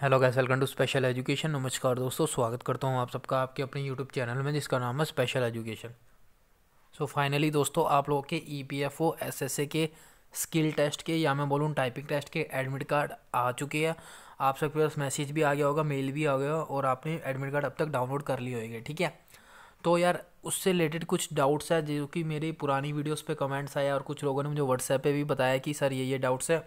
hello guys welcome to special education नमस्कार दोस्तों स्वागत करता हूँ आप सबका आपके अपने यूट्यूब चैनल में जिसका नाम है स्पेशल एजुकेशन सो फाइनली दोस्तों आप लोगों के E P F O S S A के स्किल टेस्ट के या मैं बोलूँ टाइपिंग टेस्ट के एडमिट कार्ड आ चुके हैं आप सबके पास मैसेज भी आ गया होगा मेल भी आ गया और आपने एडमिट कार्ड अब तक डाउनलोड कर लिए होगी ठीक है तो यार उससे रिलेटेड कुछ डाउट्स है जो कि मेरी पुरानी वीडियोज़ पर कमेंट्स आया और कुछ लोगों ने मुझे व्हाट्सएप पर भी बताया कि सर ये ये डाउट्स है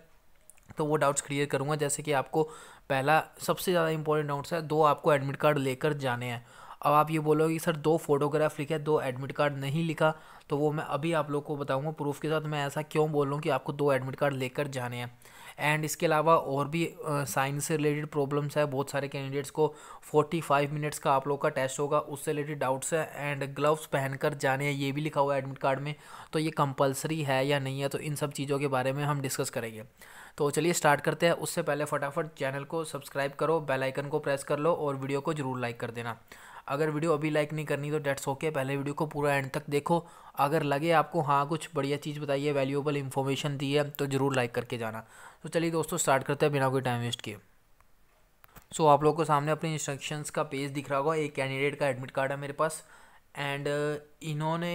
तो वो डाउट्स क्लियर करूँगा जैसे कि आपको पहला सबसे ज़्यादा इंपॉर्टेंट डाउट्स है दो आपको एडमिट कार्ड लेकर जाने हैं अब आप ये बोलोगे कि सर दो फोटोग्राफ लिखे दो एडमिट कार्ड नहीं लिखा तो वो मैं अभी आप लोग को बताऊँगा प्रूफ के साथ मैं ऐसा क्यों बोल रहा हूँ कि आपको दो एडमिट कार्ड लेकर जाने हैं एंड इसके अलावा और भी साइंस से रिलेटेड प्रॉब्लम्स है बहुत सारे कैंडिडेट्स को 45 मिनट्स का आप लोग का टेस्ट होगा उससे रिलेटेड डाउट्स है एंड ग्लव्स पहनकर जाने हैं ये भी लिखा हुआ है एडमिट कार्ड में तो ये कंपलसरी है या नहीं है तो इन सब चीज़ों के बारे में हम डिस्कस करेंगे तो चलिए स्टार्ट करते हैं उससे पहले फटाफट चैनल को सब्सक्राइब करो बेल आइकन को प्रेस कर लो और वीडियो को ज़रूर लाइक कर देना अगर वीडियो अभी लाइक नहीं करनी तो डेट्स ओके पहले वीडियो को पूरा एंड तक देखो अगर लगे आपको हाँ कुछ बढ़िया चीज़ बताई है वैल्यूएबल इन्फॉर्मेशन दी है तो ज़रूर लाइक करके जाना तो चलिए दोस्तों स्टार्ट करते हैं बिना कोई टाइम वेस्ट किए सो आप लोगों को सामने अपने इंस्ट्रक्शंस का पेज दिख रहा होगा एक कैंडिडेट का एडमिट कार्ड है मेरे पास एंड uh, इन्होंने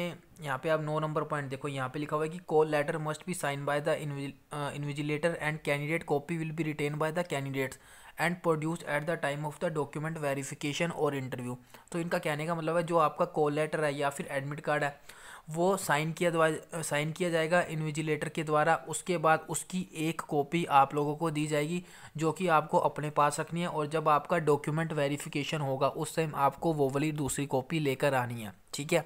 यहाँ पे आप नौ नंबर पॉइंट देखो यहाँ पे लिखा हुआ है कि call letter must be sign by the invigilator and candidate copy will be retain by the candidates and produce at the time of the document verification और इंटरव्यू तो इनका कहने का मतलब है जो आपका कॉल लेटर है या फिर एडमिट कार्ड है वो साइन किया द्वारा साइन किया जाएगा इन्विजिलेटर के द्वारा उसके बाद उसकी एक कॉपी आप लोगों को दी जाएगी जो कि आपको अपने पास रखनी है और जब आपका डॉक्यूमेंट वेरिफिकेशन होगा उस टाइम आपको वो वाली दूसरी कॉपी लेकर आनी है ठीक है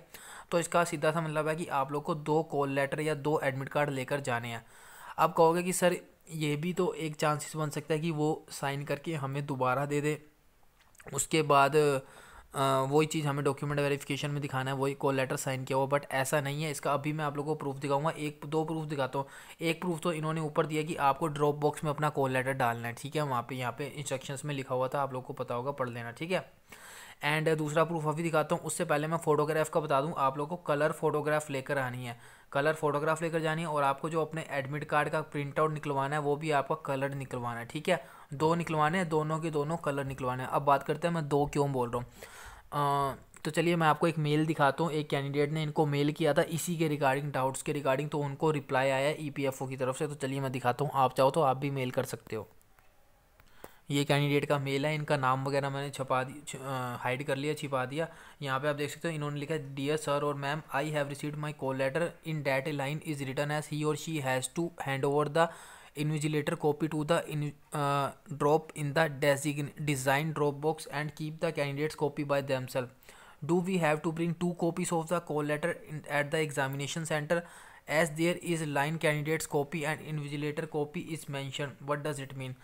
तो इसका सीधा सा मतलब है कि आप लोग को दो कॉल लेटर या दो एडमिट कार्ड लेकर जाने हैं आप कहोगे कि सर ये भी तो एक चांसेस बन सकता है कि वो साइन करके हमें दोबारा दे दे उसके बाद वही चीज़ हमें डॉक्यूमेंट वेरिफिकेशन में दिखाना है वही कॉल लेटर साइन किया हुआ बट ऐसा नहीं है इसका अभी मैं आप लोगों को प्रूफ दिखाऊंगा एक दो प्रूफ दिखाता हूँ एक प्रूफ तो इन्होंने ऊपर दिया कि आपको ड्रॉप बॉक्स में अपना कॉल लेटर डालना है ठीक है वहाँ पे यहाँ पे इंस्ट्रक्शंस में लिखा हुआ था आप लोग को पता होगा पढ़ लेना ठीक है एंड दूसरा प्रूफ अभी दिखाता हूँ उससे पहले मैं फोटोग्राफ का बता दूँ आप लोग को कलर फोटोग्राफ लेकर आनी है कलर फोटोग्राफ लेकर जानी है और आपको जो अपने एडमिट कार्ड का प्रिंट आउट निकलवाना है वो भी आपका कलर निकलवाना है ठीक है दो निकलवाने हैं दोनों के दोनों कलर निकलवाने हैं अब बात करते हैं मैं दो क्यों बोल रहा हूँ तो चलिए मैं आपको एक मेल दिखाता हूँ एक कैंडिडेट ने इनको मेल किया था इसी के रिगार्डिंग डाउट्स के रिगार्डिंग तो उनको रिप्लाई आया ईपीएफओ e की तरफ से तो चलिए मैं दिखाता हूँ आप चाहो तो आप भी मेल कर सकते हो ये कैंडिडेट का मेल है इनका नाम वगैरह मैंने छपा दी हाइड कर लिया छिपा दिया यहाँ पे आप देख सकते हो इन्होंने लिखा डियर सर और ma'am I have received my call letter in that line is return as he और she has to hand over the invigilator copy to the drop in the design design drop box and keep the candidates copy by them self do we have to bring two copies of the call letter at the examination centre as there is line candidates copy and invigilator copy is mention what does it mean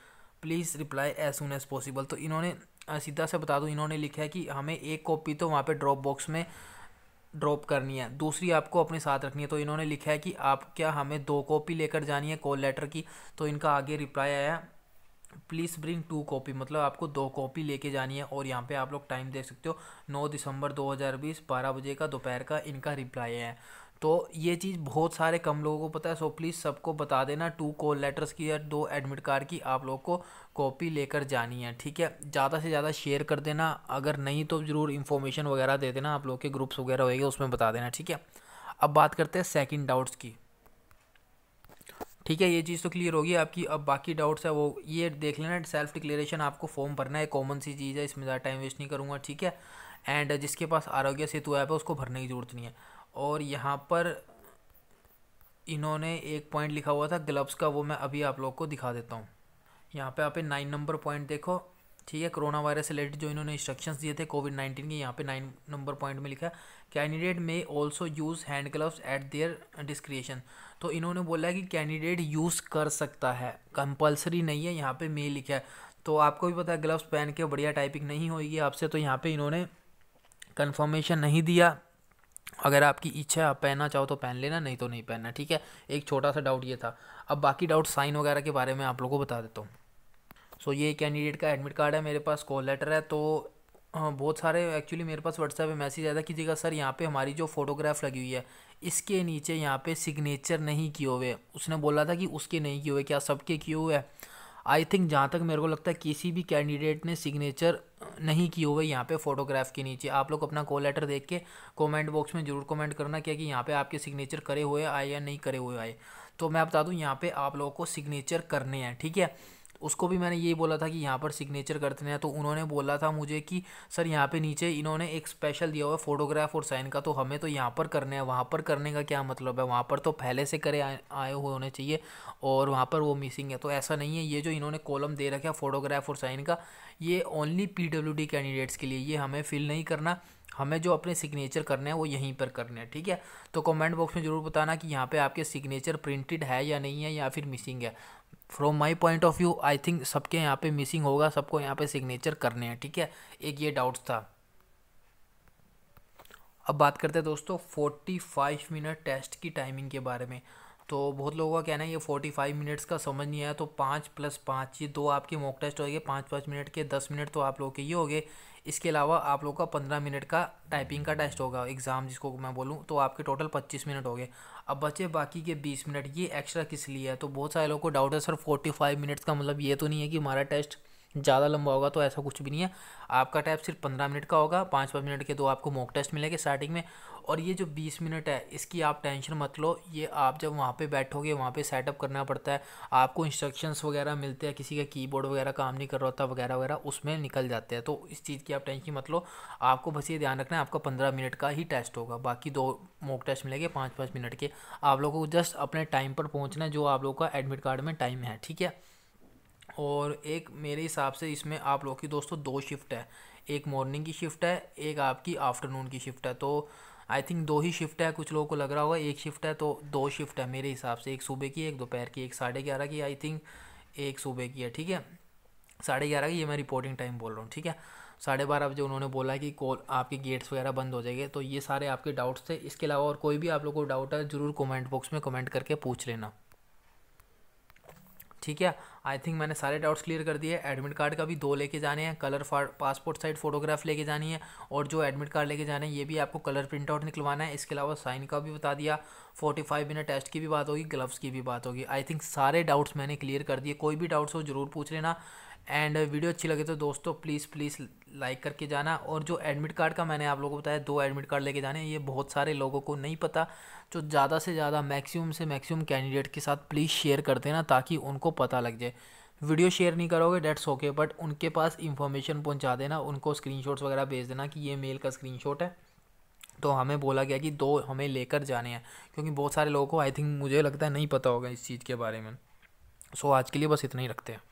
please reply as soon as possible तो इन्होंने सीधा से बता दूँ इन्होंने लिखा है कि हमें एक कॉपी तो वहाँ पर ड्रॉप बॉक्स में ड्रॉप करनी है दूसरी आपको अपने साथ रखनी है तो इन्होंने लिखा है कि आप क्या हमें दो कॉपी लेकर जानी है कॉल लेटर की तो इनका आगे रिप्लाई आया प्लीज़ ब्रिंग टू कॉपी मतलब आपको दो कॉपी लेके जानी है और यहाँ पे आप लोग टाइम देख सकते हो 9 दिसंबर 2020 12 बजे का दोपहर का इनका रिप्लाई है तो ये चीज़ बहुत सारे कम लोगों को पता है सो प्लीज़ सबको बता देना टू कॉल लेटर्स की या दो एडमिट कार्ड की आप लोग को कॉपी लेकर जानी है ठीक है ज़्यादा से ज़्यादा शेयर कर देना अगर नहीं तो ज़रूर इन्फॉर्मेशन वगैरह दे देना आप लोग के ग्रुप्स वगैरह होएगा उसमें बता देना ठीक है अब बात करते हैं सेकेंड डाउट्स की ठीक है ये चीज़ तो क्लियर होगी आपकी अब बाकी डाउट्स है वो ये देख लेना सेल्फ डिक्लेरेशन आपको फॉर्म भरना है कॉमन सी चीज़ है इसमें ज़्यादा टाइम वेस्ट नहीं करूँगा ठीक है एंड जिसके पास आरोग्य सेतु ऐप है उसको भरने की जरूरत नहीं है और यहाँ पर इन्होंने एक पॉइंट लिखा हुआ था ग्लव्स का वो मैं अभी आप लोग को दिखा देता हूँ यहाँ पे आप नाइन नंबर पॉइंट देखो ठीक है कोरोना वायरस से रिलेटेड जो इन्होंने इंस्ट्रक्शंस दिए थे कोविड नाइन्टीन के यहाँ पे नाइन नंबर पॉइंट में लिखा है candidate may also use hand gloves at their discretion तो इन्होंने बोला है कि कैंडिडेट यूज़ कर सकता है कंपलसरी नहीं है यहाँ पे मे लिखा है तो आपको भी पता है ग्लव्स पहन के बढ़िया टाइपिंग नहीं होगी आपसे तो यहाँ पर इन्होंने कन्फर्मेशन नहीं दिया अगर आपकी इच्छा है आप पहनना चाहो तो पहन लेना नहीं तो नहीं पहनना ठीक है एक छोटा सा डाउट ये था अब बाकी डाउट साइन वगैरह के बारे में आप लोगों को बता देता हूँ सो so, ये कैंडिडेट का एडमिट कार्ड है मेरे पास कॉल लेटर है तो हाँ, बहुत सारे एक्चुअली मेरे पास व्हाट्सएप पे मैसेज आया था कि जगह सर यहाँ पे हमारी जो फोटोग्राफ लगी हुई है इसके नीचे यहाँ पे सिग्नेचर नहीं किए हुए उसने बोला था कि उसके नहीं किए हुए क्या सबके किए हुए है आई थिंक जहाँ तक मेरे को लगता है किसी भी कैंडिडेट ने सिग्नेचर नहीं किए हुए यहाँ पे फोटोग्राफ के नीचे आप लोग अपना कॉल लेटर देख के कमेंट बॉक्स में ज़रूर कमेंट करना क्या कि यहाँ पे आपके सिग्नेचर करे हुए आए या नहीं करे हुए आए तो मैं बता दूँ यहाँ पे आप लोगों को सिग्नेचर करने हैं ठीक है उसको भी मैंने ये बोला था कि यहाँ पर सिग्नेचर कर देना तो उन्होंने बोला था मुझे कि सर यहाँ पे नीचे इन्होंने एक स्पेशल दिया हुआ है फोटोग्राफ और साइन का तो हमें तो यहाँ पर करने हैं वहाँ पर करने का क्या मतलब है वहाँ पर तो पहले से करे आए हुए होने चाहिए और वहाँ पर वो मिसिंग है तो ऐसा नहीं है ये जो इन्होंने कॉलम दे रखा है फोटोग्राफ और साइन का ये ओनली पी डब्ल्यू कैंडिडेट्स के लिए ये हमें फिल नहीं करना हमें जो अपने सिग्नेचर करने हैं वो यहीं पर करने हैं ठीक है तो कमेंट बॉक्स में ज़रूर बताना कि यहाँ पे आपके सिग्नेचर प्रिंटेड है या नहीं है या फिर मिसिंग है from my point of view I think सबके यहाँ पे मिसिंग होगा सबको यहाँ पे सिग्नेचर करने हैं ठीक है एक ये डाउट्स था अब बात करते हैं दोस्तों फोर्टी मिनट टेस्ट की टाइमिंग के बारे में तो बहुत लोगों का कहना है ये फोर्टी फाइव मिनट्स का समझ नहीं आया तो पाँच प्लस पाँच ये दो आपके मॉक टेस्ट हो गए पाँच पाँच मिनट के दस मिनट तो आप लोग के ये हो गए इसके अलावा आप लोग का पंद्रह मिनट का टाइपिंग का टेस्ट होगा एग्ज़ाम जिसको मैं बोलूँ तो आपके टोटल पच्चीस मिनट हो गए अब बचे बाकी के बीस मिनट ये एक्स्ट्रा किस लिए है तो बहुत सारे लोगों को डाउट है सर फोर्टी फाइव मिनट्स का मतलब ये तो नहीं है कि हमारा टेस्ट ज़्यादा लंबा होगा तो ऐसा कुछ भी नहीं है आपका टाइप सिर्फ पंद्रह मिनट का होगा पाँच पाँच मिनट के दो आपको मॉक टेस्ट मिलेंगे स्टार्टिंग में और ये जो बीस मिनट है इसकी आप टेंशन मत लो ये आप जब वहाँ पे बैठोगे वहाँ पे सेटअप करना पड़ता है आपको इंस्ट्रक्शंस वगैरह मिलते हैं किसी का कीबोर्ड वगैरह काम नहीं कर रहा होता वगैरह वगैरह उसमें निकल जाते हैं तो इस चीज़ की आप टेंशन मत लो आपको बस ये ध्यान रखना है आपका पंद्रह मिनट का ही टेस्ट होगा बाकी दो मॉक टेस्ट मिलेंगे पाँच पाँच मिनट के आप लोगों को जस्ट अपने टाइम पर पहुँचना है जो आप लोग का एडमिट कार्ड में टाइम है ठीक है और एक मेरे हिसाब से इसमें आप लोग की दोस्तों दो शिफ्ट है एक मॉर्निंग की शिफ्ट है एक आपकी आफ्टरनून की शिफ्ट है तो आई थिंक दो ही शिफ्ट है कुछ लोगों को लग रहा होगा एक शिफ्ट है तो दो शिफ्ट है मेरे हिसाब से एक सुबह की एक दोपहर की एक साढ़े ग्यारह की आई थिंक एक सुबह की है ठीक है साढ़े ग्यारह की ये मैं रिपोर्टिंग टाइम बोल रहा हूँ ठीक है साढ़े बारह बजे उन्होंने बोला कि कॉल आपके गेट्स वगैरह बंद हो जाएंगे तो ये सारे आपके डाउट्स थे इसके अलावा और कोई भी आप लोगों को डाउट है ज़रूर कमेंट बॉक्स में कमेंट करके पूछ लेना ठीक है आई थिंक मैंने सारे डाउट्स क्लियर कर दिए एडमिट कार्ड का भी दो लेके जाने हैं कलर पासपोर्ट साइज फोटोग्राफ लेके जानी है और जो एडमिट कार्ड लेके जाना है ये भी आपको कलर प्रिंट आउट निकलवाना है इसके अलावा साइन का भी बता दिया फोर्टी फाइव मिनट टेस्ट की भी बात होगी ग्लव्स की भी बात होगी आई थिंक सारे डाउट्स मैंने क्लियर कर दिए कोई भी डाउट्स हो जरूर पूछ लेना एंड वीडियो अच्छी लगे तो दोस्तों प्लीज़ प्लीज़ लाइक करके जाना और जो एडमिट कार्ड का मैंने आप लोगों को बताया दो एडमिट कार्ड लेके जाने ये बहुत सारे लोगों को नहीं पता जो ज़्यादा से ज़्यादा मैक्सिमम से मैक्सिमम कैंडिडेट के साथ प्लीज़ शेयर कर देना ताकि उनको पता लग जाए वीडियो शेयर नहीं करोगे डेट्स ओके बट उनके पास इन्फॉर्मेशन पहुँचा देना उनको स्क्रीन वगैरह भेज देना कि ये मेल का स्क्रीन है तो हमें बोला गया कि दो हमें लेकर जाने हैं क्योंकि बहुत सारे लोगों को आई थिंक मुझे लगता है नहीं पता होगा इस चीज़ के बारे में सो आज के लिए बस इतना ही रखते हैं